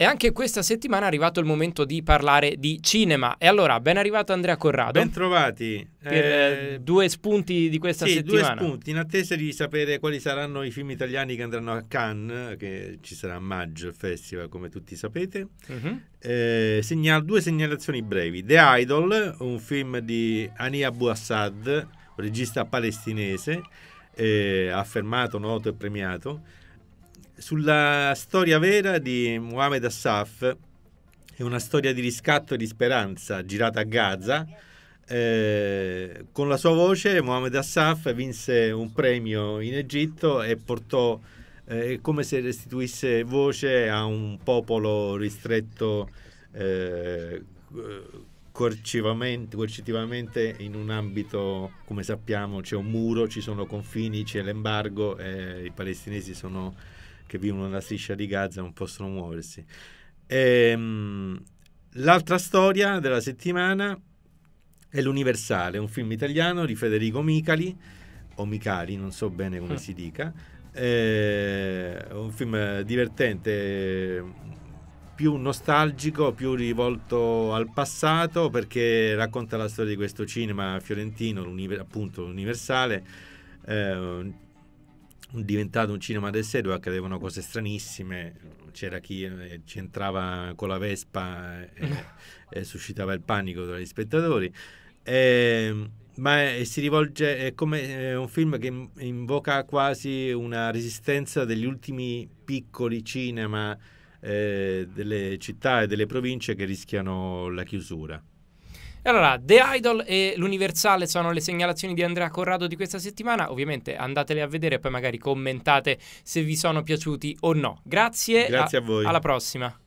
E anche questa settimana è arrivato il momento di parlare di cinema. E allora, ben arrivato Andrea Corrado. Ben trovati. Per eh, eh, due spunti di questa sì, settimana. due spunti, in attesa di sapere quali saranno i film italiani che andranno a Cannes, che ci sarà a maggio il festival, come tutti sapete. Uh-huh. Eh, segnal- due segnalazioni brevi. The Idol, un film di Ani Abu Assad, regista palestinese, eh, affermato, noto e premiato sulla storia vera di Mohamed Assaf, è una storia di riscatto e di speranza girata a Gaza. Eh, con la sua voce Mohamed Assaf vinse un premio in Egitto e portò eh, come se restituisse voce a un popolo ristretto eh, coercitivamente in un ambito, come sappiamo, c'è un muro, ci sono confini, c'è l'embargo, eh, i palestinesi sono che vivono nella striscia di Gaza e non possono muoversi. Ehm, l'altra storia della settimana è L'Universale, un film italiano di Federico Micali, o Micali, non so bene come hm. si dica, eh, un film divertente, più nostalgico, più rivolto al passato, perché racconta la storia di questo cinema fiorentino, appunto l'universale, eh, diventato un cinema del serio, accadevano cose stranissime, c'era chi eh, ci entrava con la Vespa e, e, suscitava il panico tra gli spettatori, e, ehm, ma è, eh, si rivolge, è come è eh, un film che invoca quasi una resistenza degli ultimi piccoli cinema eh, delle città e delle province che rischiano la chiusura. E allora, The Idol e l'Universale sono le segnalazioni di Andrea Corrado di questa settimana. Ovviamente andatele a vedere e poi magari commentate se vi sono piaciuti o no. Grazie. Grazie a, a voi. Alla prossima.